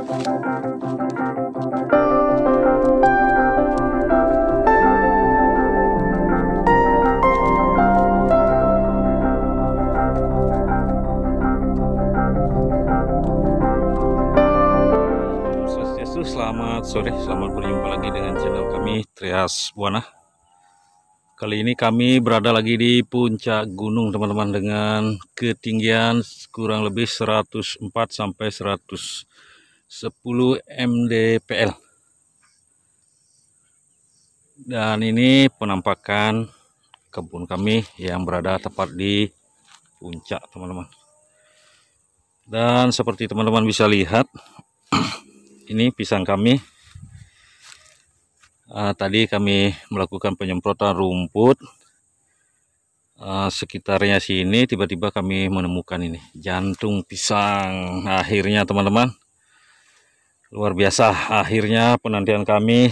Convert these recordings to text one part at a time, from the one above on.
selamat sore, selamat berjumpa lagi dengan channel kami Trias Buana. Kali ini kami berada lagi di puncak gunung teman-teman dengan ketinggian kurang lebih 104 sampai 100 10 mdpl dan ini penampakan kebun kami yang berada tepat di puncak teman-teman dan seperti teman-teman bisa lihat ini pisang kami uh, tadi kami melakukan penyemprotan rumput uh, sekitarnya sini tiba-tiba kami menemukan ini jantung pisang akhirnya teman-teman luar biasa akhirnya penantian kami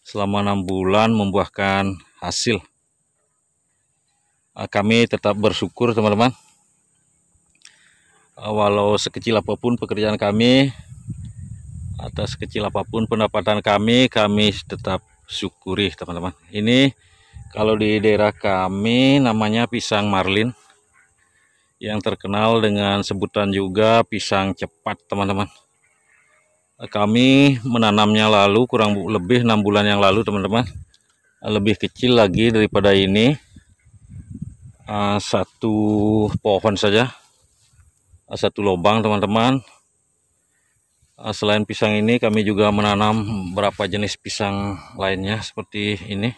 selama enam bulan membuahkan hasil eh, kami tetap bersyukur teman-teman eh, walau sekecil apapun pekerjaan kami atas sekecil apapun pendapatan kami kami tetap syukuri teman-teman ini kalau di daerah kami namanya pisang marlin yang terkenal dengan sebutan juga pisang cepat teman-teman kami menanamnya lalu kurang lebih enam bulan yang lalu teman-teman lebih kecil lagi daripada ini ah, satu pohon saja ah, satu lubang teman-teman ah, selain pisang ini kami juga menanam berapa jenis pisang lainnya seperti ini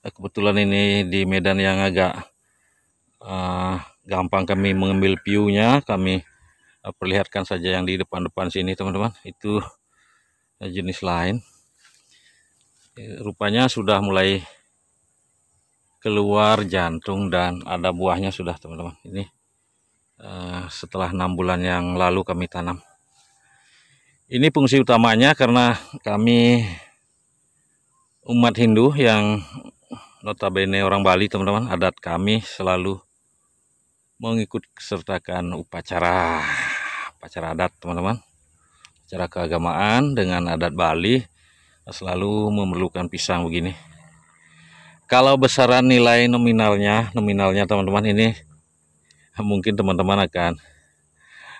kebetulan ini di medan yang agak gampang kami mengambil piunya kami Eh, perlihatkan saja yang di depan-depan sini teman-teman itu eh, jenis lain eh, rupanya sudah mulai keluar jantung dan ada buahnya sudah teman-teman ini setelah enam bulan yang lalu kami tanam ini fungsi utamanya karena kami umat Hindu yang notabene orang Bali teman-teman adat kami selalu mengikut sertakan upacara acara adat teman-teman acara keagamaan dengan adat Bali selalu memerlukan pisang begini kalau besaran nilai nominalnya nominalnya teman-teman ini mungkin teman-teman akan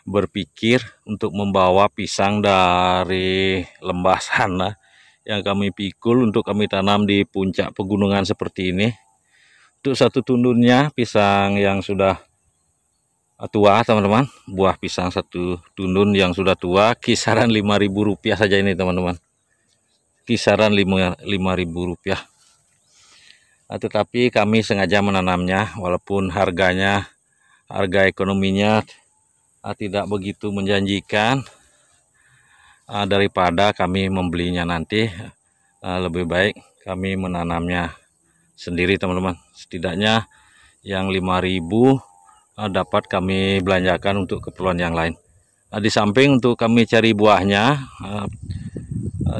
berpikir untuk membawa pisang dari lembah sana yang kami pikul untuk kami tanam di puncak pegunungan seperti ini untuk satu tundunnya pisang yang sudah tua teman-teman buah pisang satu tundun yang sudah tua kisaran 5000 rupiah saja ini teman-teman kisaran 5000 rupiah nah, tetapi kami sengaja menanamnya walaupun harganya harga ekonominya nah, tidak begitu menjanjikan nah, daripada kami membelinya nanti nah, lebih baik kami menanamnya sendiri teman-teman setidaknya yang 5000 Eh, dapat kami belanjakan untuk keperluan yang lain eh, di samping untuk kami cari buahnya eh,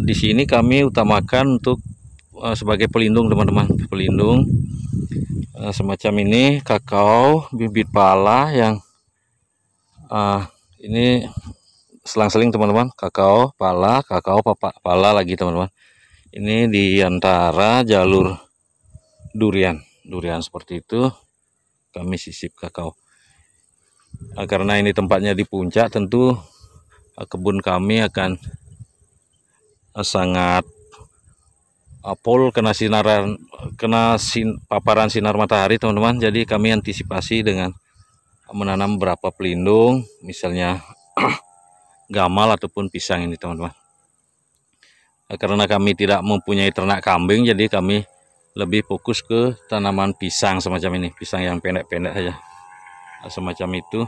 di sini kami utamakan untuk sebagai pelindung teman-teman pelindung semacam ini kakao bibit pala yang ini selang-seling teman-teman kakao pala kakao papa, pala lagi teman-teman ini di antara jalur durian durian seperti itu kami sisip kakao Eh, karena ini tempatnya di puncak tentu eh, kebun kami akan eh, sangat pol kena sinaran kena sin, paparan sinar matahari teman-teman jadi kami antisipasi dengan menanam berapa pelindung misalnya gamal ataupun pisang ini teman-teman karena kami tidak mempunyai ternak kambing jadi kami lebih fokus ke tanaman pisang semacam ini pisang yang pendek-pendek saja Eh, semacam itu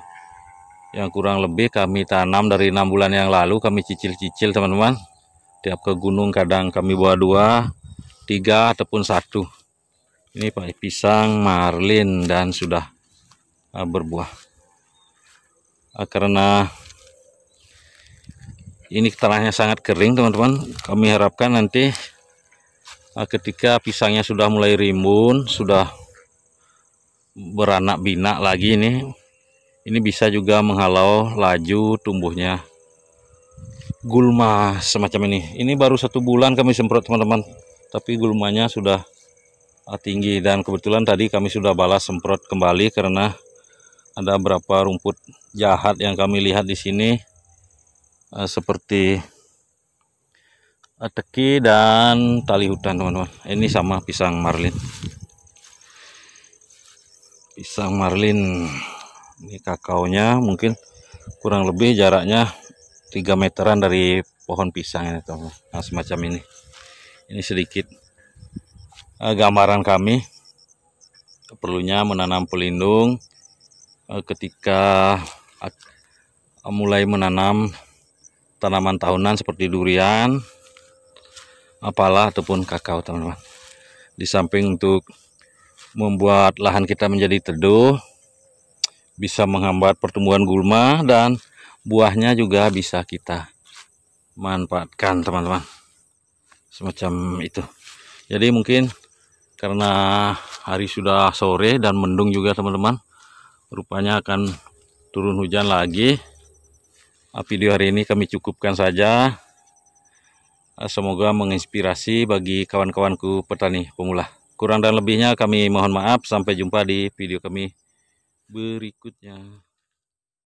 yang kurang lebih kami tanam dari enam bulan yang lalu kami cicil-cicil teman-teman tiap ke gunung kadang kami bawa dua tiga ataupun satu ini pakai pisang marlin dan sudah eh, berbuah eh, karena ini tanahnya sangat kering teman-teman kami harapkan nanti ketika pisangnya sudah mulai rimbun sudah beranak binak lagi ini ini bisa juga menghalau laju tumbuhnya gulma semacam ini ini baru satu bulan kami semprot teman-teman tapi gulmanya sudah tinggi dan kebetulan tadi kami sudah balas semprot kembali karena ada beberapa rumput jahat yang kami lihat di sini eh, seperti eh, teki dan tali hutan teman-teman ini sama pisang marlin pisang marlin ini kakaonya mungkin kurang lebih jaraknya 3 meteran dari pohon pisang ini teman nah semacam ini ini sedikit eh, gambaran kami perlunya menanam pelindung eh, ketika mulai menanam tanaman tahunan seperti durian apalah eh, ataupun kakao teman-teman di samping untuk membuat lahan kita menjadi teduh, bisa menghambat pertumbuhan gulma dan buahnya juga bisa kita manfaatkan teman-teman. Semacam itu. Jadi mungkin karena hari sudah sore dan mendung juga teman-teman, rupanya akan turun hujan lagi. Ah, video hari ini kami cukupkan saja. Ah, semoga menginspirasi bagi kawan-kawanku petani pemula. Kurang dan lebihnya kami mohon maaf. Sampai jumpa di video kami berikutnya.